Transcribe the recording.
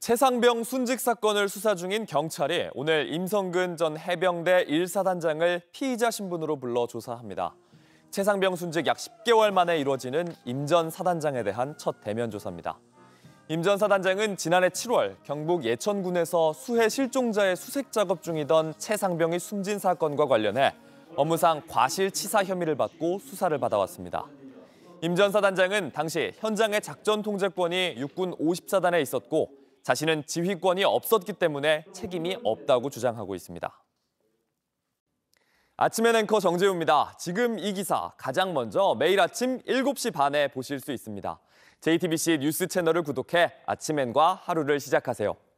최상병 순직 사건을 수사 중인 경찰이 오늘 임성근 전 해병대 1사단장을 피의자 신분으로 불러 조사합니다. 최상병 순직 약 10개월 만에 이루어지는 임전 사단장에 대한 첫 대면 조사입니다. 임전 사단장은 지난해 7월 경북 예천군에서 수해 실종자의 수색 작업 중이던 최상병이 숨진 사건과 관련해 업무상 과실치사 혐의를 받고 수사를 받아왔습니다. 임전 사단장은 당시 현장의 작전 통제권이 육군 54단에 있었고 자신은 지휘권이 없었기 때문에 책임이 없다고 주장하고 있습니다. 아침엔 앵커 정재우입니다. 지금 이 기사 가장 먼저 매일 아침 7시 반에 보실 수 있습니다. JTBC 뉴스 채널을 구독해 아침엔과 하루를 시작하세요.